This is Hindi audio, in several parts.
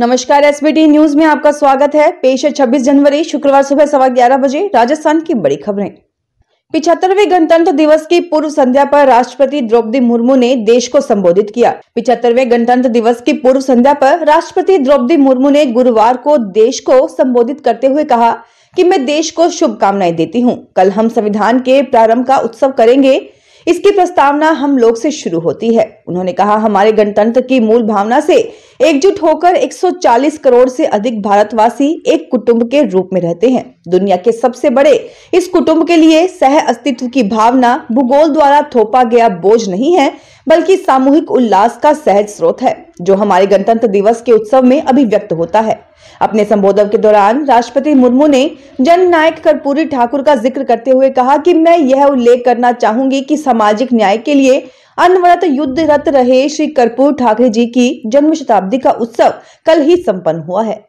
नमस्कार एसबीटी न्यूज में आपका स्वागत है पेश है 26 जनवरी शुक्रवार सुबह सवा ग्यारह बजे राजस्थान की बड़ी खबरें पिछहत्तरवे गणतंत्र दिवस की पूर्व संध्या पर राष्ट्रपति द्रौपदी मुर्मू ने देश को संबोधित किया पिछहत्तरवे गणतंत्र दिवस की पूर्व संध्या पर राष्ट्रपति द्रौपदी मुर्मू ने गुरुवार को देश को संबोधित करते हुए कहा कि मैं देश को शुभकामनाएं देती हूं। कल हम संविधान के प्रारंभ का उत्सव करेंगे इसकी प्रस्तावना हम लोग से शुरू होती है उन्होंने कहा हमारे गणतंत्र की मूल भावना से एकजुट होकर 140 करोड़ से अधिक भारतवासी एक कुटुंब के रूप में रहते हैं दुनिया के सबसे बड़े इस कुटुंब के लिए सह अस्तित्व की भावना भूगोल द्वारा थोपा गया बोझ नहीं है बल्कि सामूहिक उल्लास का सहज स्रोत है जो हमारे गणतंत्र दिवस के उत्सव में अभिव्यक्त होता है अपने संबोधन के दौरान राष्ट्रपति मुर्मू ने जन नायक कर्पूरी ठाकुर का जिक्र करते हुए कहा कि मैं यह उल्लेख करना चाहूंगी कि सामाजिक न्याय के लिए अनवरत तो युद्धरत रहे श्री कर्पूर ठाकरे जी की जन्म शताब्दी का उत्सव कल ही संपन्न हुआ है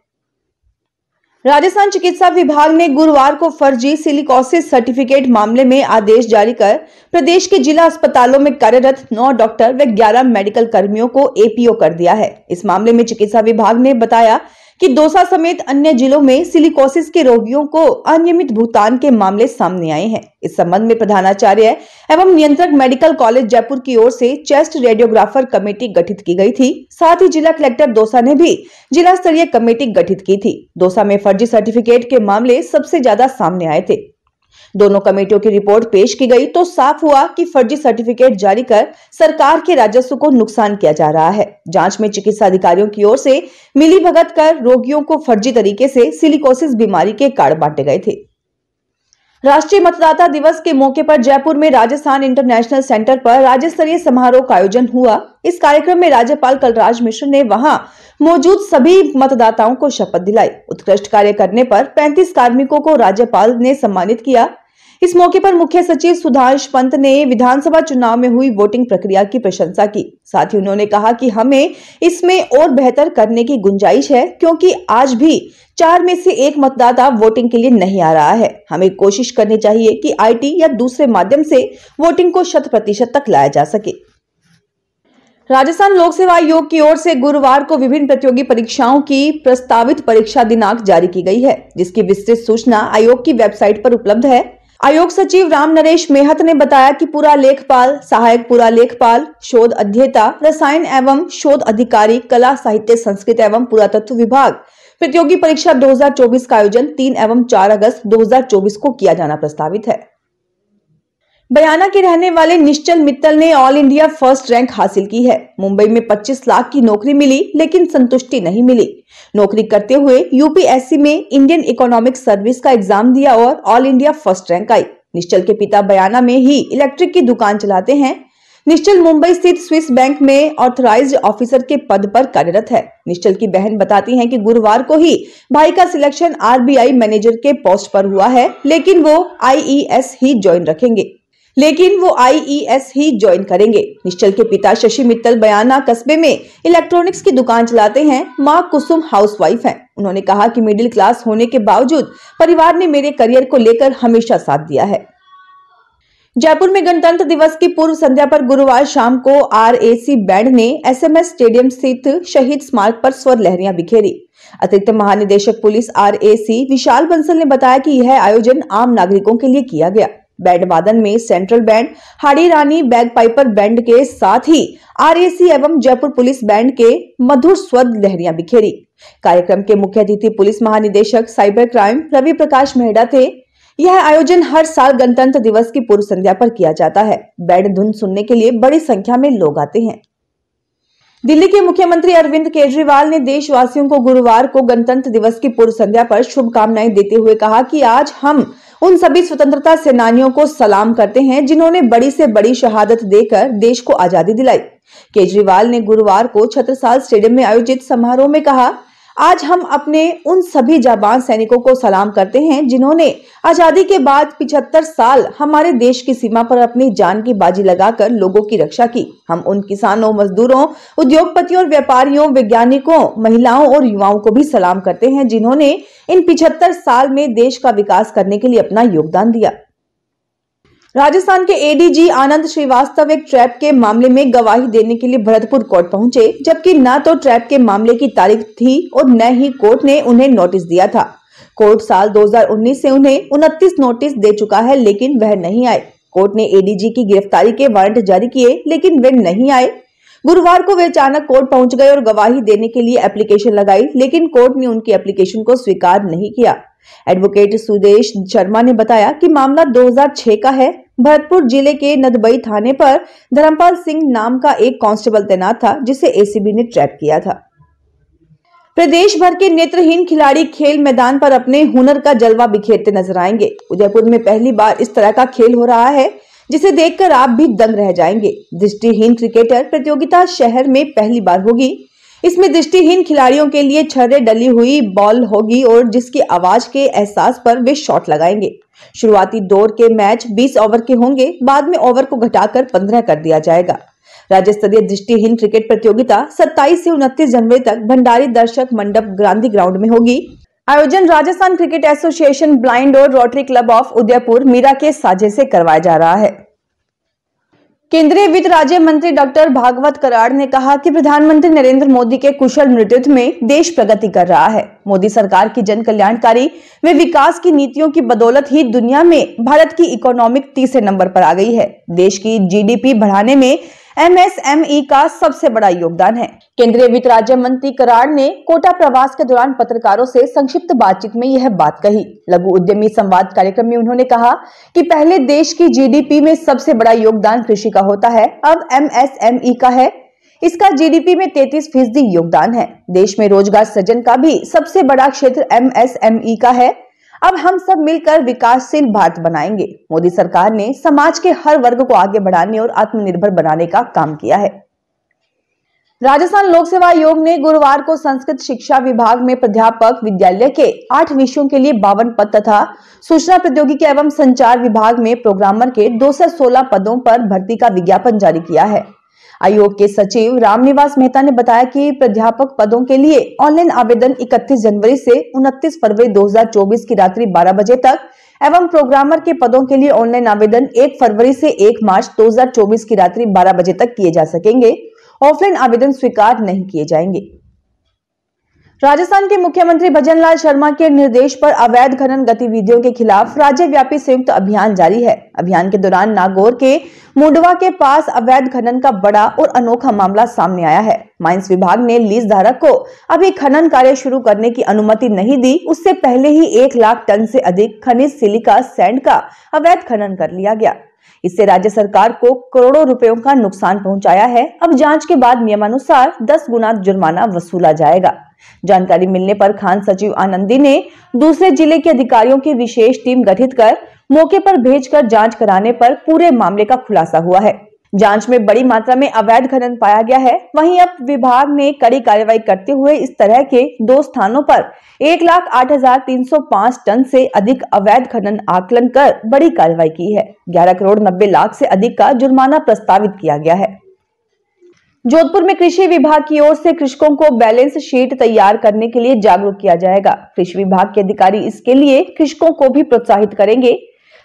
राजस्थान चिकित्सा विभाग ने गुरुवार को फर्जी सिलिकोसिस सर्टिफिकेट मामले में आदेश जारी कर प्रदेश के जिला अस्पतालों में कार्यरत 9 डॉक्टर व 11 मेडिकल कर्मियों को एपीओ कर दिया है इस मामले में चिकित्सा विभाग ने बताया कि दोसा समेत अन्य जिलों में सिलिकोसिस के रोगियों को अनियमित भुगतान के मामले सामने आए हैं इस संबंध में प्रधानाचार्य एवं नियंत्रक मेडिकल कॉलेज जयपुर की ओर से चेस्ट रेडियोग्राफर कमेटी गठित की गई थी साथ ही जिला कलेक्टर दोसा ने भी जिला स्तरीय कमेटी गठित की थी दोसा में फर्जी सर्टिफिकेट के मामले सबसे ज्यादा सामने आए थे दोनों कमेटियों की रिपोर्ट पेश की गई तो साफ हुआ कि फर्जी सर्टिफिकेट जारी कर सरकार के राजस्व को नुकसान किया जा रहा है जांच में चिकित्सा अधिकारियों की ओर से मिली भगत कर रोगियों को फर्जी तरीके से सिलिकोसिस बीमारी के कार्ड बांटे गए थे राष्ट्रीय मतदाता दिवस के मौके पर जयपुर में राजस्थान इंटरनेशनल सेंटर पर राज्य स्तरीय समारोह का आयोजन हुआ इस कार्यक्रम में राज्यपाल कलराज मिश्र ने वहां मौजूद सभी मतदाताओं को शपथ दिलाई उत्कृष्ट कार्य करने पर 35 कार्मिकों को राज्यपाल ने सम्मानित किया इस मौके पर मुख्य सचिव सुधांश पंत ने विधानसभा चुनाव में हुई वोटिंग प्रक्रिया की प्रशंसा की साथ ही उन्होंने कहा कि हमें इसमें और बेहतर करने की गुंजाइश है क्योंकि आज भी चार में से एक मतदाता वोटिंग के लिए नहीं आ रहा है हमें कोशिश करनी चाहिए कि आईटी या दूसरे माध्यम से वोटिंग को शत प्रतिशत तक लाया जा सके राजस्थान लोक सेवा आयोग की ओर से गुरुवार को विभिन्न प्रतियोगी परीक्षाओं की प्रस्तावित परीक्षा दिनांक जारी की गई है जिसकी विस्तृत सूचना आयोग की वेबसाइट पर उपलब्ध है आयोग सचिव राम नरेश मेहत ने बताया कि पूरा लेखपाल सहायक पूरा लेखपाल शोध अध्येता रसायन एवं शोध अधिकारी कला साहित्य संस्कृत एवं पुरातत्व विभाग प्रतियोगी परीक्षा 2024 का आयोजन 3 एवं 4 अगस्त 2024 को किया जाना प्रस्तावित है बयाना के रहने वाले निश्चल मित्तल ने ऑल इंडिया फर्स्ट रैंक हासिल की है मुंबई में 25 लाख की नौकरी मिली लेकिन संतुष्टि नहीं मिली नौकरी करते हुए यूपीएससी में इंडियन इकोनॉमिक सर्विस का एग्जाम दिया और ऑल इंडिया फर्स्ट रैंक आई निश्चल के पिता बयाना में ही इलेक्ट्रिक की दुकान चलाते हैं निश्चल मुंबई स्थित स्विस बैंक में ऑथराइज ऑफिसर के पद पर कार्यरत है निश्चल की बहन बताती हैं कि गुरुवार को ही भाई का सिलेक्शन आरबीआई मैनेजर के पोस्ट पर हुआ है लेकिन वो आईईएस e ही ज्वाइन रखेंगे लेकिन वो आईईएस e ही ज्वाइन करेंगे निश्चल के पिता शशि मित्तल बयाना कस्बे में इलेक्ट्रॉनिक्स की दुकान चलाते हैं माँ कुसुम हाउसवाइफ हैं उन्होंने कहा कि मिडिल क्लास होने के बावजूद परिवार ने मेरे करियर को लेकर हमेशा साथ दिया है जयपुर में गणतंत्र दिवस की पूर्व संध्या पर गुरुवार शाम को आरएसी बैंड ने एसएमएस स्टेडियम स्थित शहीद स्मारक पर स्वर लहरियां बिखेरी अतिरिक्त महानिदेशक पुलिस आरएसी विशाल बंसल ने बताया कि यह आयोजन आम नागरिकों के लिए किया गया बैंड वादन में central band Hadi Rani bagpiper band के साथ ही आरएसी एवं जयपुर पुलिस बैंड के मधुर स्वद लहरियां बिखेरी कार्यक्रम के मुख्य अतिथि पुलिस महानिदेशक साइबर क्राइम रवि प्रकाश मेहडा थे यह आयोजन हर साल गणतंत्र दिवस की पूर्व संध्या पर किया जाता है बैंड धुन सुनने के लिए बड़ी संख्या में लोग आते हैं दिल्ली के मुख्यमंत्री अरविंद केजरीवाल ने देशवासियों को गुरुवार को गणतंत्र दिवस की पूर्व संध्या पर शुभकामनाएं देते हुए कहा कि आज हम उन सभी स्वतंत्रता सेनानियों को सलाम करते हैं जिन्होंने बड़ी से बड़ी शहादत देकर देश को आजादी दिलाई केजरीवाल ने गुरुवार को छत्रसाल स्टेडियम में आयोजित समारोह में कहा आज हम अपने उन सभी जापान सैनिकों को सलाम करते हैं जिन्होंने आजादी के बाद 75 साल हमारे देश की सीमा पर अपनी जान की बाजी लगाकर लोगों की रक्षा की हम उन किसानों मजदूरों उद्योगपतियों और व्यापारियों वैज्ञानिकों महिलाओं और युवाओं को भी सलाम करते हैं जिन्होंने इन 75 साल में देश का विकास करने के लिए अपना योगदान दिया राजस्थान के एडीजी आनंद श्रीवास्तव एक ट्रैप के मामले में गवाही देने के लिए भरतपुर कोर्ट पहुंचे जबकि न तो ट्रैप के मामले की तारीख थी और न ही कोर्ट ने उन्हें नोटिस दिया था कोर्ट साल 2019 से उन्हें उनतीस नोटिस दे चुका है लेकिन वह नहीं आए कोर्ट ने एडीजी की गिरफ्तारी के वारंट जारी किए लेकिन वे नहीं आए गुरुवार को वे अचानक कोर्ट पहुंच गए और गवाही देने के लिए एप्लीकेशन लगाई लेकिन कोर्ट ने उनकी एप्लीकेशन को स्वीकार नहीं किया एडवोकेट सुदेश शर्मा ने बताया कि मामला 2006 का है भरतपुर जिले के नदबई थाने पर धर्मपाल सिंह नाम का एक कांस्टेबल तैनात था जिसे एसीबी ने ट्रैप किया था प्रदेश भर के नेत्रहीन खिलाड़ी खेल मैदान पर अपने हुनर का जलवा बिखेरते नजर आएंगे उदयपुर में पहली बार इस तरह का खेल हो रहा है जिसे देखकर आप भी दंग रह जाएंगे दृष्टिहीन क्रिकेटर प्रतियोगिता शहर में पहली बार होगी इसमें दृष्टिहीन खिलाड़ियों के लिए छर्रे डली हुई बॉल होगी और जिसकी आवाज के एहसास पर वे शॉट लगाएंगे शुरुआती दौर के मैच 20 ओवर के होंगे बाद में ओवर को घटाकर 15 कर दिया जाएगा राज्य स्तरीय दृष्टिहीन क्रिकेट प्रतियोगिता 27 से 29 जनवरी तक भंडारी दर्शक मंडप गांधी ग्राउंड में होगी आयोजन राजस्थान क्रिकेट एसोसिएशन ब्लाइंड और Rotary club of Udaipur Meera के साझे से करवाया जा रहा है केंद्रीय वित्त राज्य मंत्री डॉक्टर भागवत कराड़ ने कहा कि प्रधानमंत्री नरेंद्र मोदी के कुशल नेतृत्व में देश प्रगति कर रहा है मोदी सरकार की जन कल्याणकारी व विकास की नीतियों की बदौलत ही दुनिया में भारत की इकोनॉमिक तीसरे नंबर पर आ गई है देश की जीडीपी बढ़ाने में एमएसएमई का सबसे बड़ा योगदान है केंद्रीय वित्त राज्य मंत्री कराड़ ने कोटा प्रवास के दौरान पत्रकारों से संक्षिप्त बातचीत में यह बात कही लघु उद्यमी संवाद कार्यक्रम में उन्होंने कहा कि पहले देश की जीडीपी में सबसे बड़ा योगदान कृषि का होता है अब एमएसएमई का है इसका जीडीपी में 33 फीसदी योगदान है देश में रोजगार सृजन का भी सबसे बड़ा क्षेत्र एमएसएमई का है अब हम सब मिलकर विकासशील भारत बनाएंगे मोदी सरकार ने समाज के हर वर्ग को आगे बढ़ाने और आत्मनिर्भर बनाने का काम किया है राजस्थान लोक सेवा आयोग ने गुरुवार को संस्कृत शिक्षा विभाग में प्राध्यापक विद्यालय के आठ विषयों के लिए बावन पद तथा सूचना प्रौद्योगिकी एवं संचार विभाग में प्रोग्रामर के 216 पदों पर भर्ती का विज्ञापन जारी किया है आयोग के सचिव रामनिवास मेहता ने बताया कि प्राध्यापक पदों के लिए ऑनलाइन आवेदन 31 जनवरी से 29 फरवरी 2024 की रात्रि 12 बजे तक एवं प्रोग्रामर के पदों के लिए ऑनलाइन आवेदन 1 फरवरी से 1 मार्च 2024 की रात्रि 12 बजे तक किए जा सकेंगे ऑफलाइन आवेदन स्वीकार नहीं किए जाएंगे राजस्थान के मुख्यमंत्री भजनलाल शर्मा के निर्देश पर अवैध खनन गतिविधियों के खिलाफ राज्यव्यापी संयुक्त अभियान जारी है अभियान के दौरान नागौर के मुंडवा के पास अवैध खनन का बड़ा और अनोखा मामला सामने आया है माइंस विभाग ने लीज धारक को अभी खनन कार्य शुरू करने की अनुमति नहीं दी उससे पहले ही एक लाख टन से अधिक खनिज सिलिका सैंड का अवैध खनन कर लिया गया इससे राज्य सरकार को करोड़ों रुपयों का नुकसान पहुंचाया है अब जांच के बाद नियमानुसार 10 गुना जुर्माना वसूला जाएगा जानकारी मिलने पर खान सचिव आनंदी ने दूसरे जिले के अधिकारियों की विशेष टीम गठित कर मौके पर भेजकर जांच कराने पर पूरे मामले का खुलासा हुआ है जांच में बड़ी मात्रा में अवैध खनन पाया गया है वहीं अब विभाग ने कड़ी कार्रवाई करते हुए इस तरह के दो स्थानों पर एक लाख आठ हजार तीन सौ पाँच टन से अधिक अवैध खनन आकलन कर बड़ी कार्रवाई की है ग्यारह करोड़ नब्बे लाख से अधिक का जुर्माना प्रस्तावित किया गया है जोधपुर में कृषि विभाग की ओर से कृषकों को बैलेंस शीट तैयार करने के लिए जागरूक किया जाएगा कृषि विभाग के अधिकारी इसके लिए कृषकों को भी प्रोत्साहित करेंगे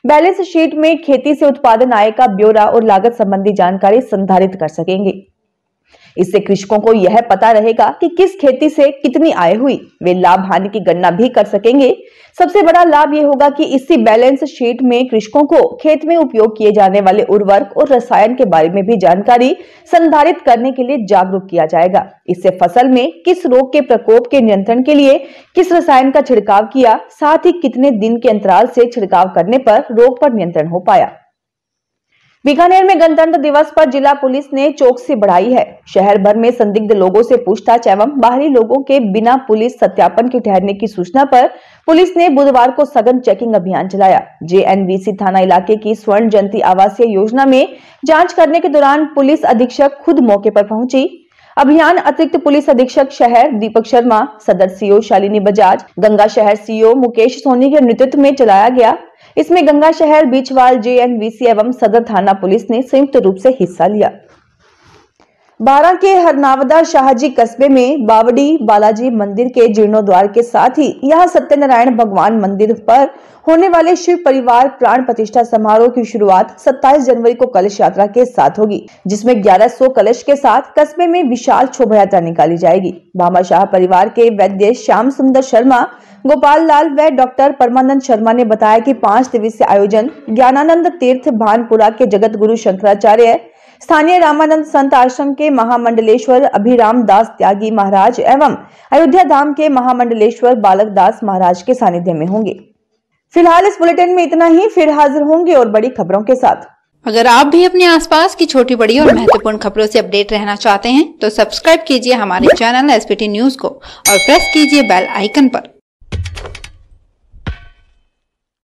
बैलेंस शीट में खेती से उत्पादन आय का ब्यौरा और लागत संबंधी जानकारी संधारित कर सकेंगे इससे कृषकों को यह पता रहेगा कि किस खेती से कितनी आय हुई वे लाभ हानि की गणना भी कर सकेंगे सबसे बड़ा लाभ ये होगा कि इसी बैलेंस शीट में कृषकों को खेत में उपयोग किए जाने वाले उर्वरक और रसायन के बारे में भी जानकारी संधारित करने के लिए जागरूक किया जाएगा इससे फसल में किस रोग के प्रकोप के नियंत्रण के लिए किस रसायन का छिड़काव किया साथ ही कितने दिन के अंतराल से छिड़काव करने पर रोग पर नियंत्रण हो पाया बीकानेर में गणतंत्र दिवस पर जिला पुलिस ने चौकसी बढ़ाई है शहर भर में संदिग्ध लोगों से पूछताछ एवं बाहरी लोगों के बिना पुलिस सत्यापन के ठहरने की सूचना पर पुलिस ने बुधवार को सघन चेकिंग अभियान चलाया जेएनबीसी थाना इलाके की स्वर्ण जयंती आवासीय योजना में जाँच करने के दौरान पुलिस अधीक्षक खुद मौके पर पहुंची अभियान अतिरिक्त पुलिस अधीक्षक शहर दीपक शर्मा सदर सीओ शालिनी बजाज गंगा शहर सीओ मुकेश सोनी के नेतृत्व में चलाया गया इसमें गंगा शहर बीचवाल जे एवं सदर थाना पुलिस ने संयुक्त रूप से हिस्सा लिया बारह के हरनावदा शाहजी कस्बे में बावड़ी बालाजी मंदिर के जीर्णोद्वार के साथ ही यहां सत्यनारायण भगवान मंदिर पर होने वाले शिव परिवार प्राण प्रतिष्ठा समारोह की शुरुआत 27 जनवरी को कलश यात्रा के साथ होगी जिसमें 1100 कलश के साथ कस्बे में विशाल शोभा यात्रा निकाली जाएगी बाबा शाह परिवार के वैद्य श्याम सुंदर शर्मा गोपाल लाल व डॉक्टर परमानंद शर्मा ने बताया कि पांच दिवसीय आयोजन ज्ञानानंद तीर्थ भानपुरा के जगत गुरु शंकराचार्य स्थानीय रामानंद संत आश्रम के महामंडलेश्वर अभिराम दास त्यागी महाराज एवं अयोध्या धाम के महामंडलेश्वर बालक दास महाराज के सानिध्य में होंगे फिलहाल इस बुलेटिन में इतना ही फिर हाजिर होंगे और बड़ी खबरों के साथ अगर आप भी अपने आसपास की छोटी बड़ी और महत्वपूर्ण खबरों से अपडेट रहना चाहते हैं तो सब्सक्राइब कीजिए हमारे चैनल एस न्यूज को और प्रेस कीजिए बेल आइकन पर